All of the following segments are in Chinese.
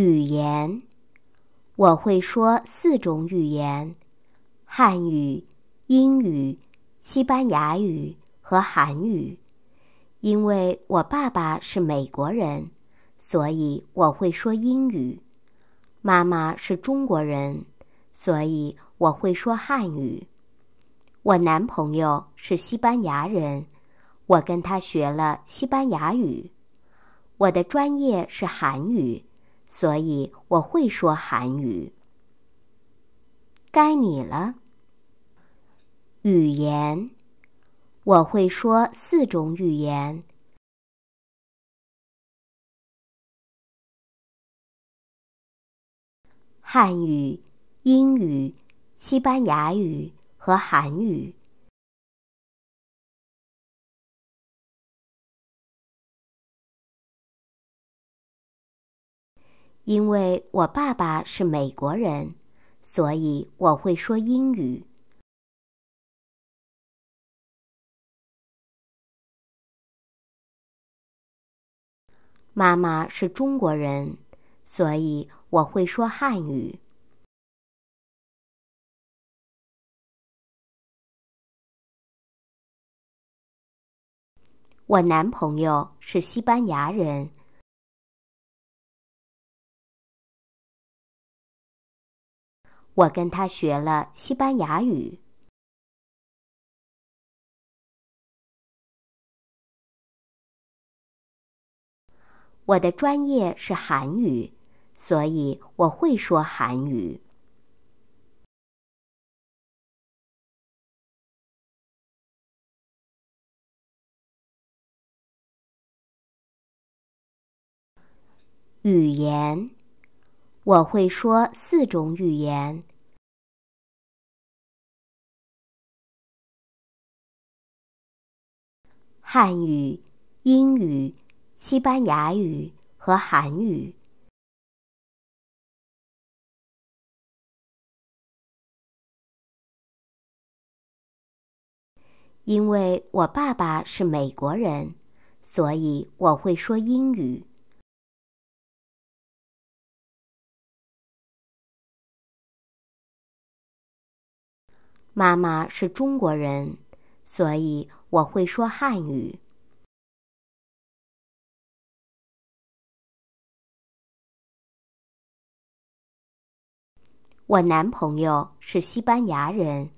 语言，我会说四种语言：汉语、英语、西班牙语和韩语。因为我爸爸是美国人，所以我会说英语；妈妈是中国人，所以我会说汉语。我男朋友是西班牙人，我跟他学了西班牙语。我的专业是韩语。所以我会说韩语。该你了。语言，我会说四种语言：汉语、英语、西班牙语和韩语。因为我爸爸是美国人，所以我会说英语。妈妈是中国人，所以我会说汉语。我男朋友是西班牙人。我跟他学了西班牙语。我的专业是韩语，所以我会说韩语。语言。我会说四种语言：汉语、英语、西班牙语和韩语。因为我爸爸是美国人，所以我会说英语。妈妈是中国人，所以我会说汉语。我男朋友是西班牙人，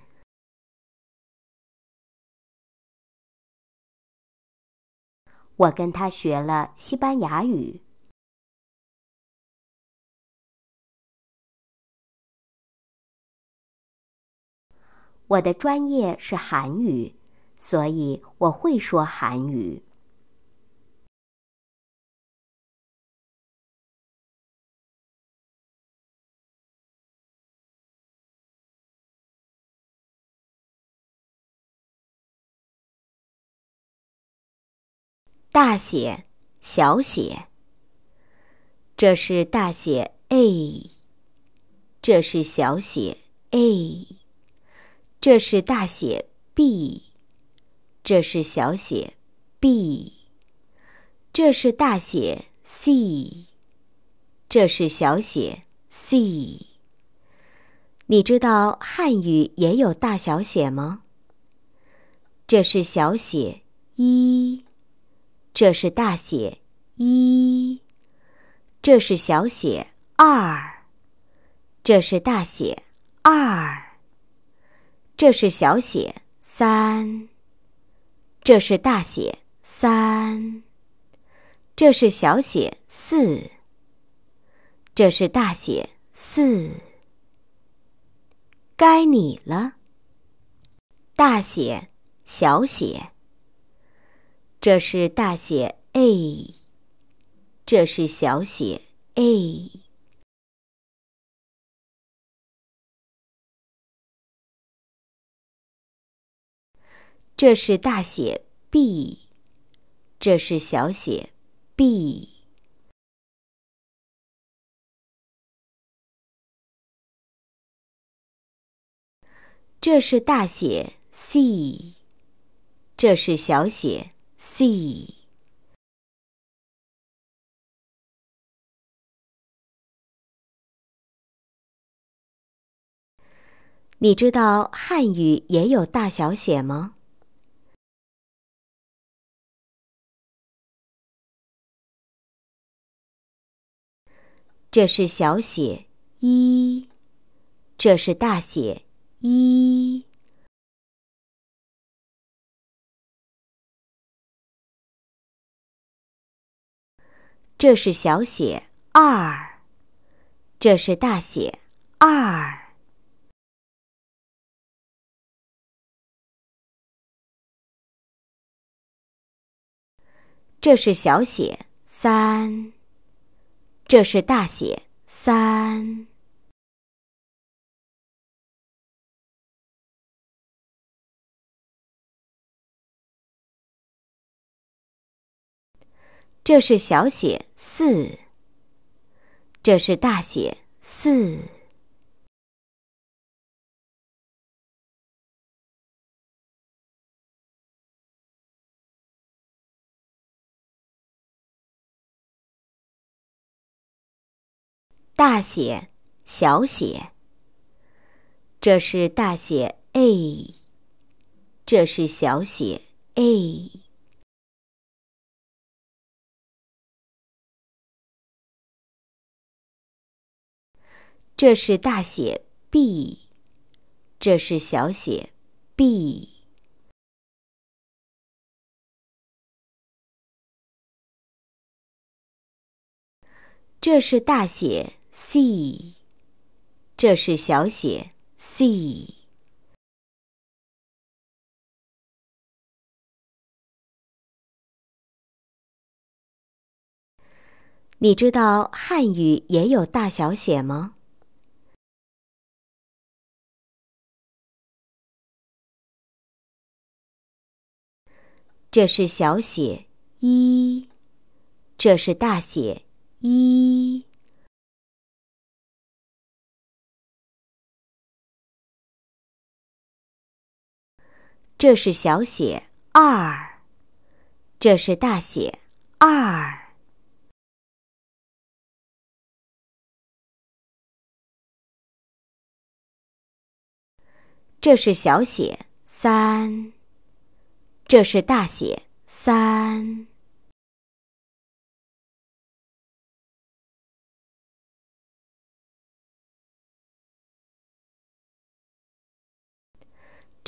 我跟他学了西班牙语。我的专业是韩语，所以我会说韩语。大写、小写。这是大写 A，这是小写 a。这是大写 B，这是小写 b，这是大写 C，这是小写 c。你知道汉语也有大小写吗？这是小写一，这是大写一，这是小写二，这是大写二。这是小写三，这是大写三，这是小写四，这是大写四。该你了，大写小写，这是大写 A，这是小写 a。这是大写 B，这是小写 b。这是大写 C，这是小写 c。你知道汉语也有大小写吗？这是小写一，这是大写一。这是小写二，这是大写二。这是小写三。这是大写三，这是小写四，这是大写四。大写，小写。这是大写 A，这是小写 a。这是大写 B，这是小写 b。这是大写。c，这是小写 c。你知道汉语也有大小写吗？这是小写 i，这是大写 I。这是小写 r，这是大写 r。这是小写三，这是大写三。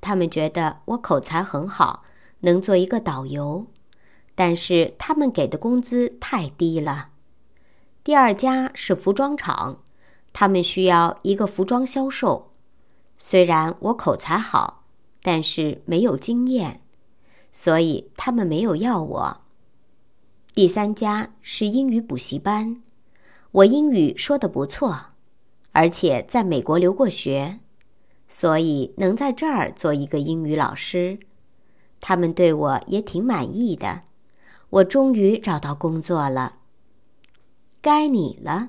他们觉得我口才很好，能做一个导游，但是他们给的工资太低了。第二家是服装厂，他们需要一个服装销售，虽然我口才好，但是没有经验，所以他们没有要我。第三家是英语补习班，我英语说的不错，而且在美国留过学。所以能在这儿做一个英语老师，他们对我也挺满意的。我终于找到工作了。该你了。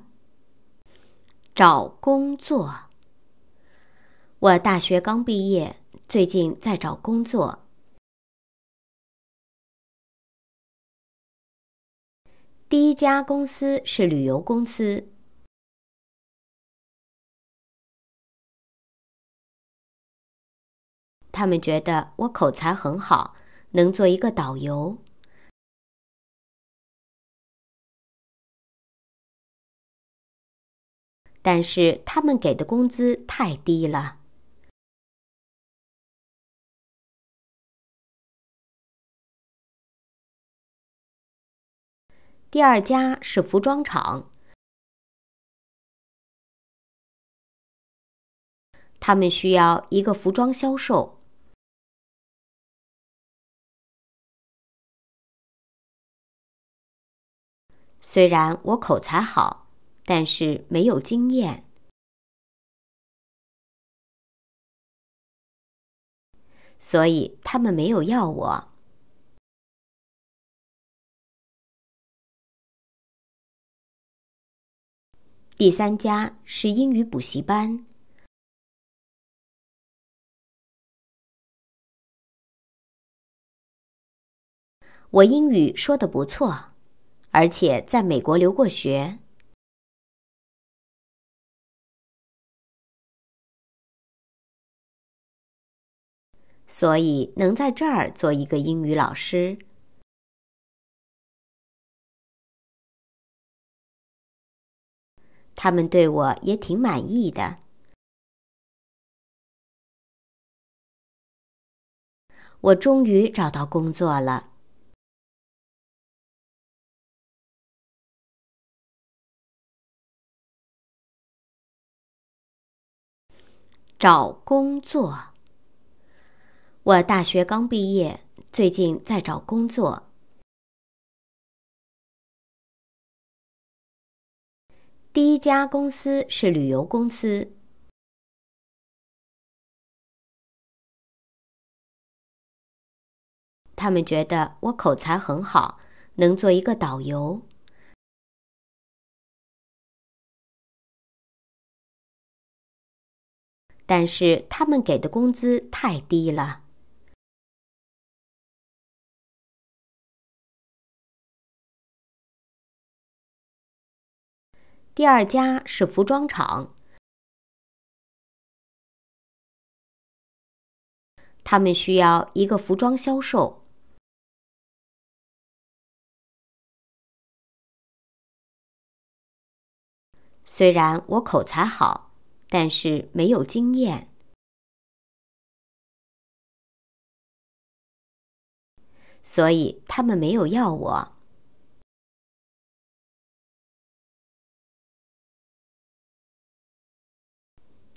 找工作。我大学刚毕业，最近在找工作。第一家公司是旅游公司。他们觉得我口才很好，能做一个导游，但是他们给的工资太低了。第二家是服装厂，他们需要一个服装销售。虽然我口才好，但是没有经验，所以他们没有要我。第三家是英语补习班，我英语说的不错。而且在美国留过学，所以能在这儿做一个英语老师。他们对我也挺满意的。我终于找到工作了。找工作。我大学刚毕业，最近在找工作。第一家公司是旅游公司，他们觉得我口才很好，能做一个导游。但是他们给的工资太低了。第二家是服装厂，他们需要一个服装销售。虽然我口才好。但是没有经验，所以他们没有要我。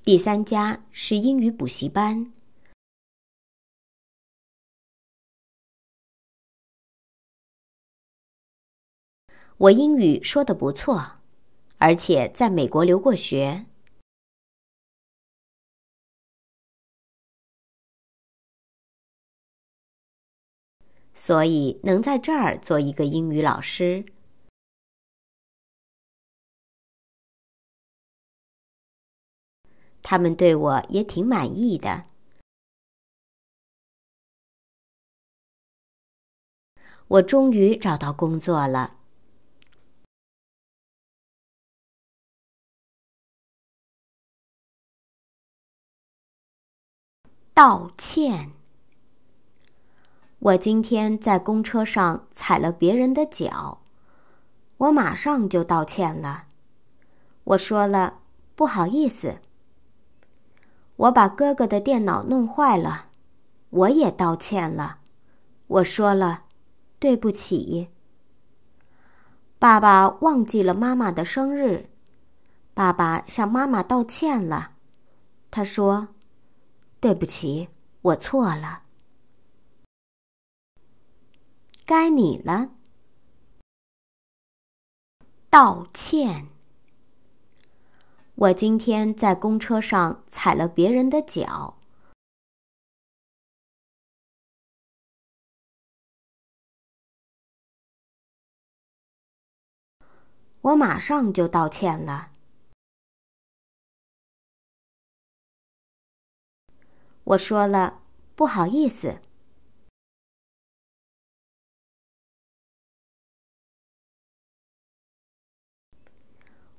第三家是英语补习班，我英语说的不错，而且在美国留过学。所以能在这儿做一个英语老师，他们对我也挺满意的。我终于找到工作了。道歉。我今天在公车上踩了别人的脚，我马上就道歉了。我说了，不好意思。我把哥哥的电脑弄坏了，我也道歉了。我说了，对不起。爸爸忘记了妈妈的生日，爸爸向妈妈道歉了。他说，对不起，我错了。该你了。道歉。我今天在公车上踩了别人的脚，我马上就道歉了。我说了，不好意思。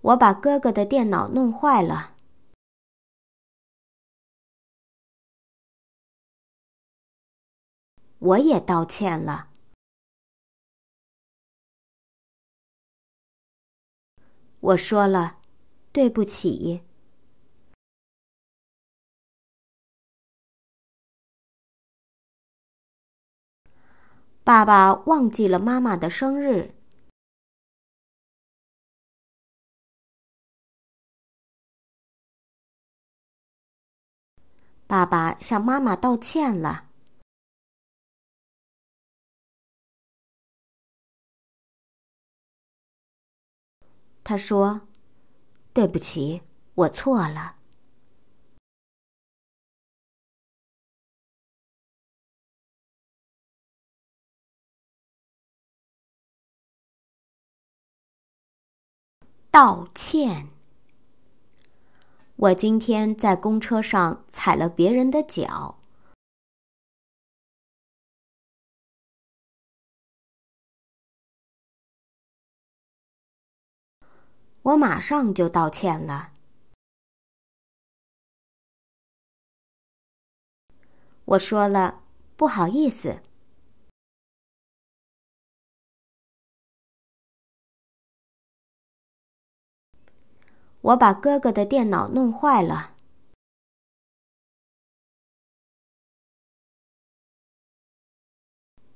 我把哥哥的电脑弄坏了，我也道歉了。我说了，对不起。爸爸忘记了妈妈的生日。爸爸向妈妈道歉了。他说：“对不起，我错了。”道歉。我今天在公车上踩了别人的脚，我马上就道歉了。我说了，不好意思。我把哥哥的电脑弄坏了，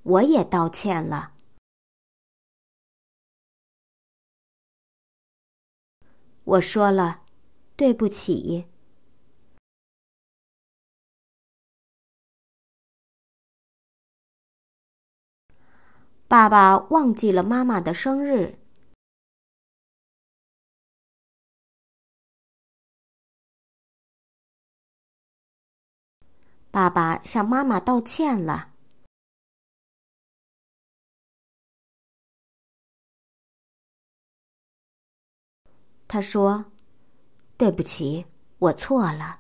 我也道歉了。我说了，对不起。爸爸忘记了妈妈的生日。爸爸向妈妈道歉了。他说：“对不起，我错了。”